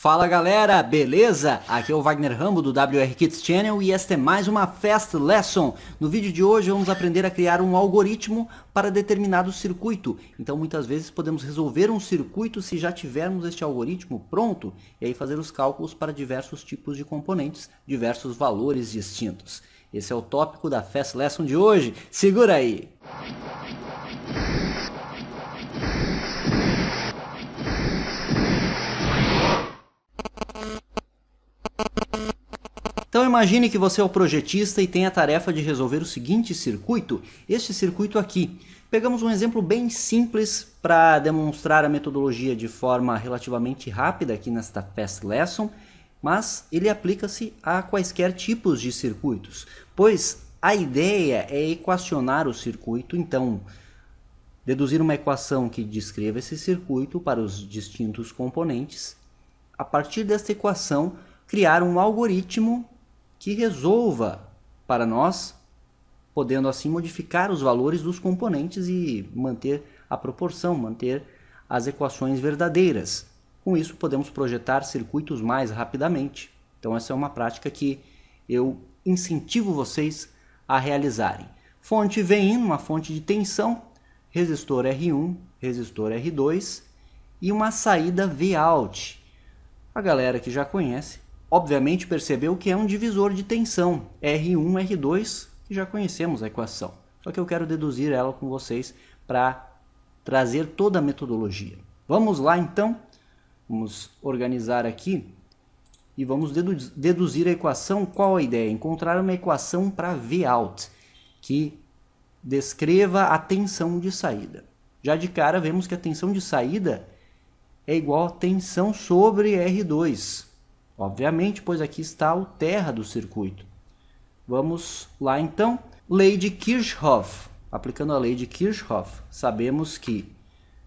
Fala galera, beleza? Aqui é o Wagner Rambo do WR Kids Channel e esta é mais uma Fast Lesson. No vídeo de hoje vamos aprender a criar um algoritmo para determinado circuito. Então muitas vezes podemos resolver um circuito se já tivermos este algoritmo pronto e aí fazer os cálculos para diversos tipos de componentes, diversos valores distintos. Esse é o tópico da Fast Lesson de hoje. Segura aí! Música Então imagine que você é o projetista e tem a tarefa de resolver o seguinte circuito, este circuito aqui. Pegamos um exemplo bem simples para demonstrar a metodologia de forma relativamente rápida aqui nesta Fast Lesson, mas ele aplica-se a quaisquer tipos de circuitos, pois a ideia é equacionar o circuito, então deduzir uma equação que descreva esse circuito para os distintos componentes. A partir desta equação, criar um algoritmo que resolva para nós, podendo assim modificar os valores dos componentes e manter a proporção, manter as equações verdadeiras. Com isso, podemos projetar circuitos mais rapidamente. Então, essa é uma prática que eu incentivo vocês a realizarem. Fonte VIN, uma fonte de tensão, resistor R1, resistor R2 e uma saída Vout. A galera que já conhece obviamente percebeu que é um divisor de tensão, R1, R2, que já conhecemos a equação. Só que eu quero deduzir ela com vocês para trazer toda a metodologia. Vamos lá então, vamos organizar aqui e vamos deduzir a equação. Qual a ideia? Encontrar uma equação para Vout, que descreva a tensão de saída. Já de cara vemos que a tensão de saída é igual a tensão sobre R2. Obviamente, pois aqui está o terra do circuito. Vamos lá então. Lei de Kirchhoff. Aplicando a lei de Kirchhoff, sabemos que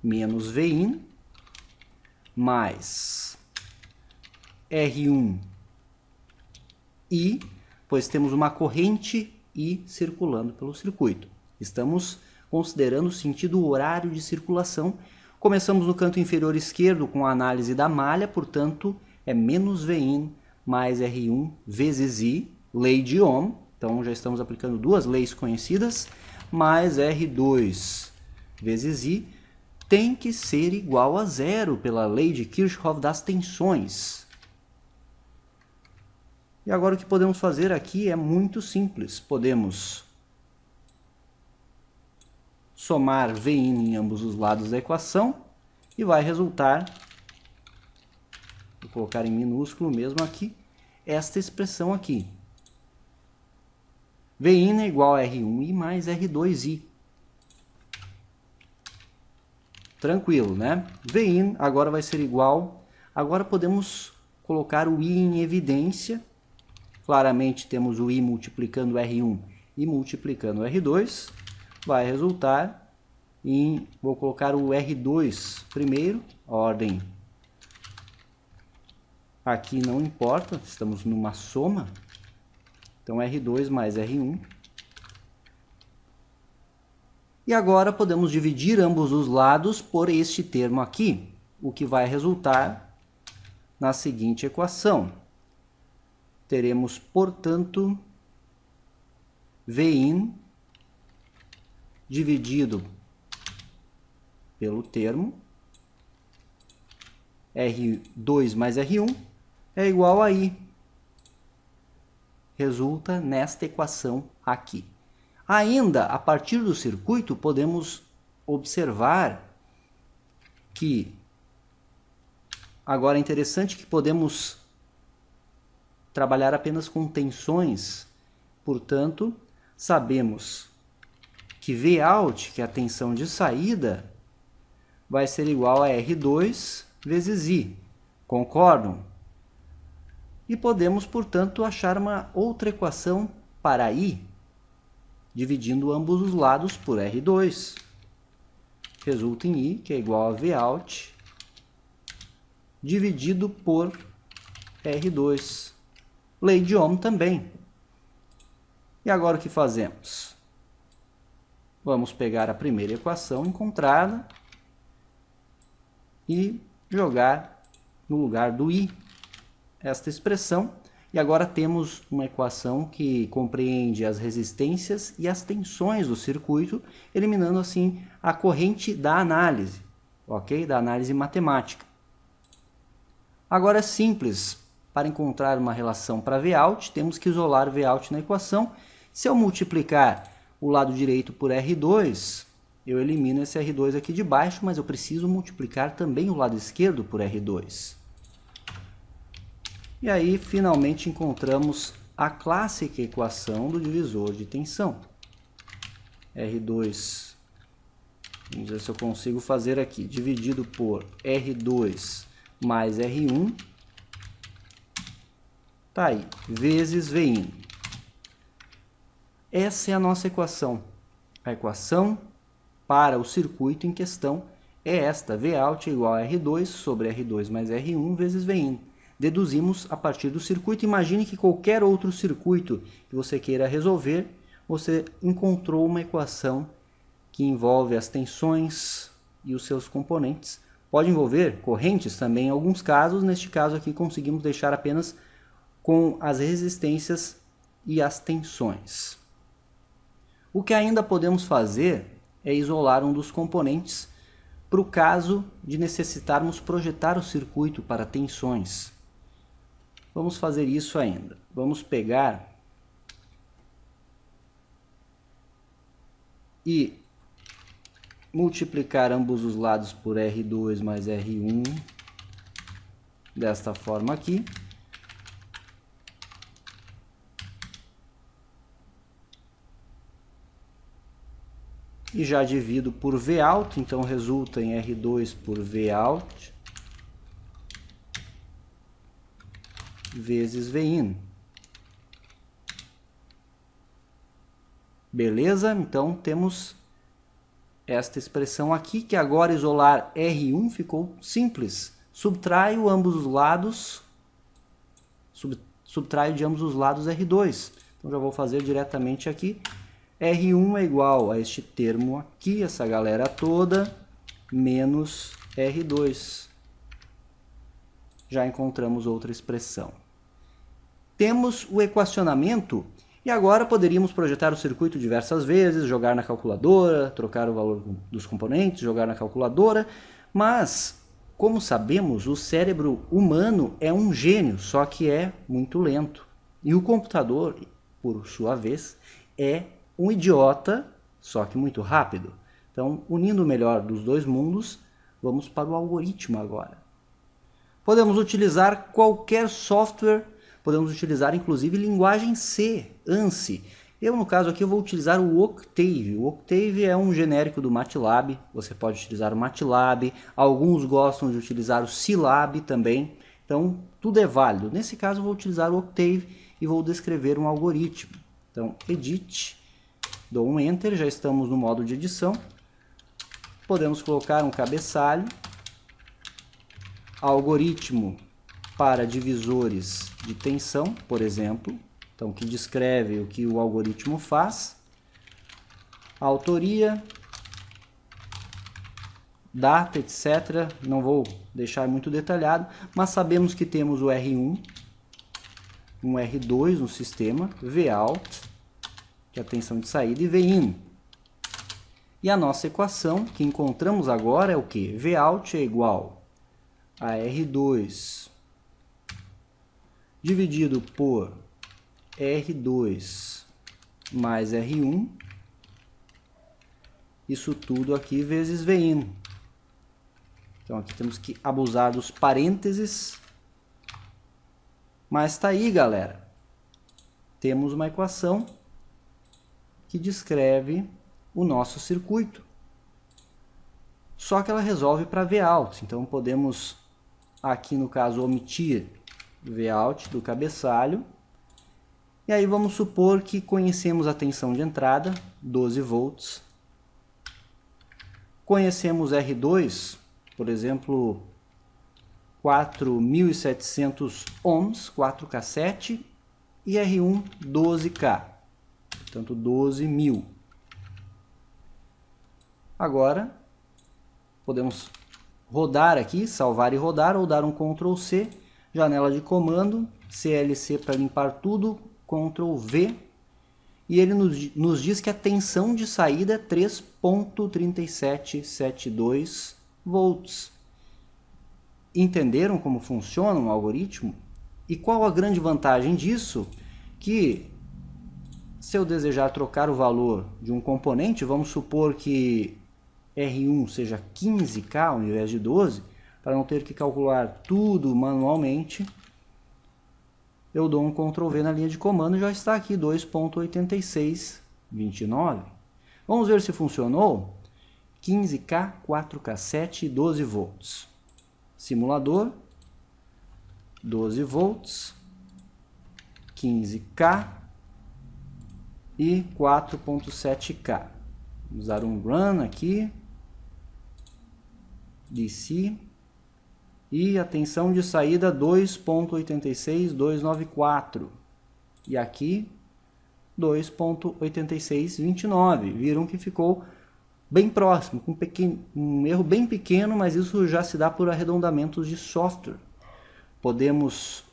menos Vin mais R1 I, pois temos uma corrente I circulando pelo circuito. Estamos considerando o sentido horário de circulação. Começamos no canto inferior esquerdo com a análise da malha, portanto, é menos Vin mais R1 vezes I, lei de Ohm. Então já estamos aplicando duas leis conhecidas, mais R2 vezes I tem que ser igual a zero pela lei de Kirchhoff das tensões. E agora o que podemos fazer aqui é muito simples. Podemos somar Vin em ambos os lados da equação e vai resultar colocar em minúsculo mesmo aqui, esta expressão aqui. é igual a R1i mais R2i. Tranquilo, né? Vin agora vai ser igual. Agora podemos colocar o i em evidência. Claramente temos o i multiplicando R1 e multiplicando R2. Vai resultar em... Vou colocar o R2 primeiro, ordem Aqui não importa, estamos numa soma. Então, R2 mais R1. E agora podemos dividir ambos os lados por este termo aqui, o que vai resultar na seguinte equação. Teremos, portanto, Vin dividido pelo termo R2 mais R1 é igual a I. Resulta nesta equação aqui. Ainda, a partir do circuito, podemos observar que... Agora é interessante que podemos trabalhar apenas com tensões. Portanto, sabemos que Vout, que é a tensão de saída, vai ser igual a R2 vezes I. Concordam? e podemos, portanto, achar uma outra equação para I, dividindo ambos os lados por R2. Resulta em I, que é igual a Vout, dividido por R2. Lei de Ohm também. E agora o que fazemos? Vamos pegar a primeira equação encontrada e jogar no lugar do I, esta expressão e agora temos uma equação que compreende as resistências e as tensões do circuito, eliminando assim a corrente da análise, ok? Da análise matemática. Agora é simples. Para encontrar uma relação para Vout, temos que isolar Vout na equação. Se eu multiplicar o lado direito por R2, eu elimino esse R2 aqui de baixo, mas eu preciso multiplicar também o lado esquerdo por R2. E aí, finalmente, encontramos a clássica equação do divisor de tensão. R2, vamos ver se eu consigo fazer aqui, dividido por R2 mais R1, tá aí, vezes VIN. Essa é a nossa equação. A equação para o circuito em questão é esta, Vout igual a R2 sobre R2 mais R1 vezes VIN deduzimos a partir do circuito. Imagine que qualquer outro circuito que você queira resolver, você encontrou uma equação que envolve as tensões e os seus componentes. Pode envolver correntes também em alguns casos, neste caso aqui conseguimos deixar apenas com as resistências e as tensões. O que ainda podemos fazer é isolar um dos componentes para o caso de necessitarmos projetar o circuito para tensões. Vamos fazer isso ainda. Vamos pegar e multiplicar ambos os lados por R2 mais R1 desta forma aqui. E já divido por V alto, então resulta em R2 por V alto vezes vin. Beleza? Então temos esta expressão aqui, que agora isolar R1 ficou simples. Subtraio ambos os lados, sub, subtraio de ambos os lados R2. Então já vou fazer diretamente aqui. R1 é igual a este termo aqui, essa galera toda, menos R2. Já encontramos outra expressão temos o equacionamento e agora poderíamos projetar o circuito diversas vezes, jogar na calculadora, trocar o valor dos componentes, jogar na calculadora, mas como sabemos, o cérebro humano é um gênio, só que é muito lento. E o computador, por sua vez, é um idiota, só que muito rápido. Então, unindo o melhor dos dois mundos, vamos para o algoritmo agora. Podemos utilizar qualquer software Podemos utilizar inclusive linguagem C, ANSI. Eu, no caso aqui, eu vou utilizar o Octave. O Octave é um genérico do MATLAB, você pode utilizar o MATLAB, alguns gostam de utilizar o Silab também, então tudo é válido. Nesse caso, eu vou utilizar o Octave e vou descrever um algoritmo. Então, edit, dou um Enter, já estamos no modo de edição. Podemos colocar um cabeçalho, algoritmo para divisores de tensão, por exemplo, então que descreve o que o algoritmo faz, a autoria, data, etc. Não vou deixar muito detalhado, mas sabemos que temos o R1, um R2 no sistema, Vout, que é a tensão de saída, e Vin. E a nossa equação que encontramos agora é o que? Vout é igual a R2 dividido por R2 mais R1, isso tudo aqui vezes Vin. Então aqui temos que abusar dos parênteses, mas tá aí galera. Temos uma equação que descreve o nosso circuito. Só que ela resolve para V alto, então podemos aqui no caso omitir Vout do cabeçalho. E aí vamos supor que conhecemos a tensão de entrada, 12 volts. Conhecemos R2, por exemplo, 4.700 ohms, 4K7, e R1, 12K, portanto 12.000. Agora, podemos rodar aqui, salvar e rodar, ou dar um Ctrl C janela de comando, CLC para limpar tudo, Ctrl V, e ele nos, nos diz que a tensão de saída é 3.3772 volts. Entenderam como funciona um algoritmo? E qual a grande vantagem disso? Que se eu desejar trocar o valor de um componente, vamos supor que R1 seja 15K ao invés de 12, para não ter que calcular tudo manualmente, eu dou um Ctrl V na linha de comando e já está aqui 2.8629. Vamos ver se funcionou. 15K, 4K7 e 12 volts. Simulador, 12 volts, 15K e 4.7K. Vamos dar um run aqui, DC, e a tensão de saída 2.86294. E aqui 2.8629. Viram que ficou bem próximo, com um, pequeno, um erro bem pequeno, mas isso já se dá por arredondamentos de software. Podemos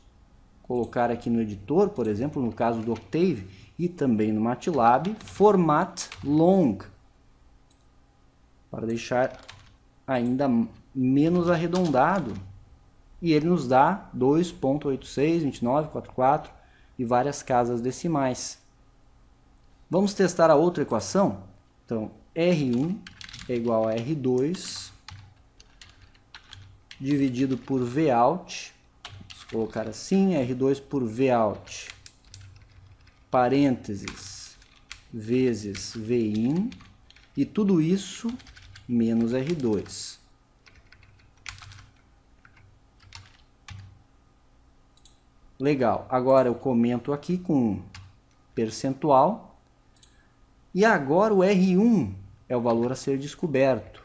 colocar aqui no editor, por exemplo, no caso do Octave e também no MATLAB, format long, para deixar ainda menos arredondado e ele nos dá 2.86, 29, 44 e várias casas decimais. Vamos testar a outra equação? Então, R1 é igual a R2 dividido por Vout. Vamos colocar assim, R2 por Vout, parênteses, vezes Vin, e tudo isso menos R2. Legal. Agora eu comento aqui com percentual. E agora o R1 é o valor a ser descoberto.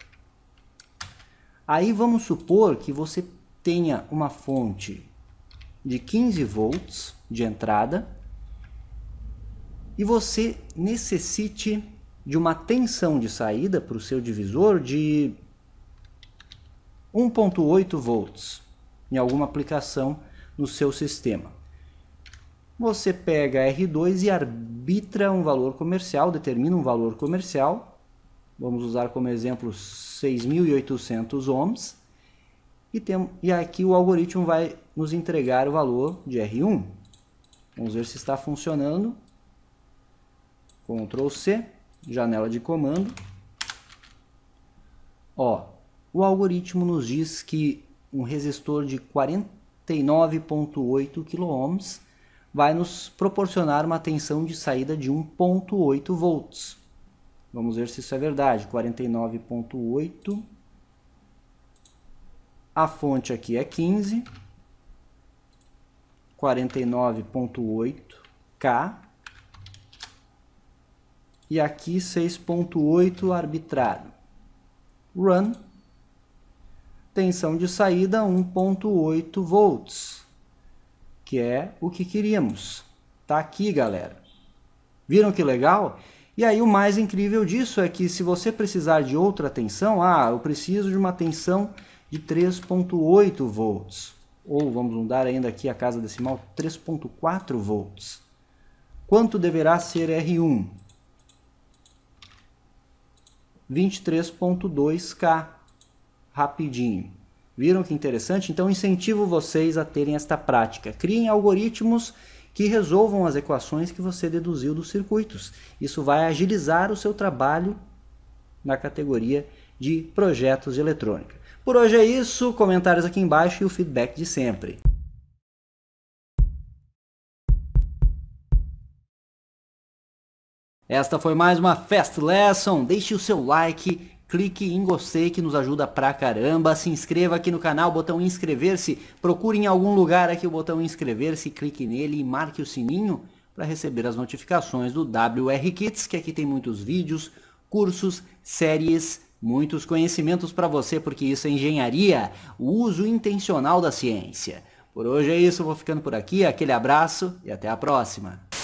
Aí vamos supor que você tenha uma fonte de 15 volts de entrada e você necessite de uma tensão de saída para o seu divisor de 1.8 volts em alguma aplicação no seu sistema. Você pega R2 e arbitra um valor comercial, determina um valor comercial. Vamos usar como exemplo 6.800 ohms. E, tem, e aqui o algoritmo vai nos entregar o valor de R1. Vamos ver se está funcionando. Ctrl C, janela de comando. Ó, o algoritmo nos diz que um resistor de 40 9.8 kΩ vai nos proporcionar uma tensão de saída de 1,8 volts. Vamos ver se isso é verdade. 49,8. A fonte aqui é 15. 49,8 K. E aqui 6,8 arbitrado. Run tensão de saída 1.8 volts, que é o que queríamos. Tá aqui, galera. Viram que legal? E aí o mais incrível disso é que se você precisar de outra tensão, ah, eu preciso de uma tensão de 3.8 volts, ou vamos mudar ainda aqui a casa decimal, 3.4 volts. Quanto deverá ser R1? 23.2K rapidinho. Viram que interessante? Então incentivo vocês a terem esta prática. Criem algoritmos que resolvam as equações que você deduziu dos circuitos. Isso vai agilizar o seu trabalho na categoria de projetos de eletrônica. Por hoje é isso, comentários aqui embaixo e o feedback de sempre. Esta foi mais uma Fast Lesson. Deixe o seu like clique em gostei que nos ajuda pra caramba, se inscreva aqui no canal, botão inscrever-se, procure em algum lugar aqui o botão inscrever-se, clique nele e marque o sininho para receber as notificações do WR Kits, que aqui tem muitos vídeos, cursos, séries, muitos conhecimentos para você, porque isso é engenharia, o uso intencional da ciência. Por hoje é isso, vou ficando por aqui, aquele abraço e até a próxima.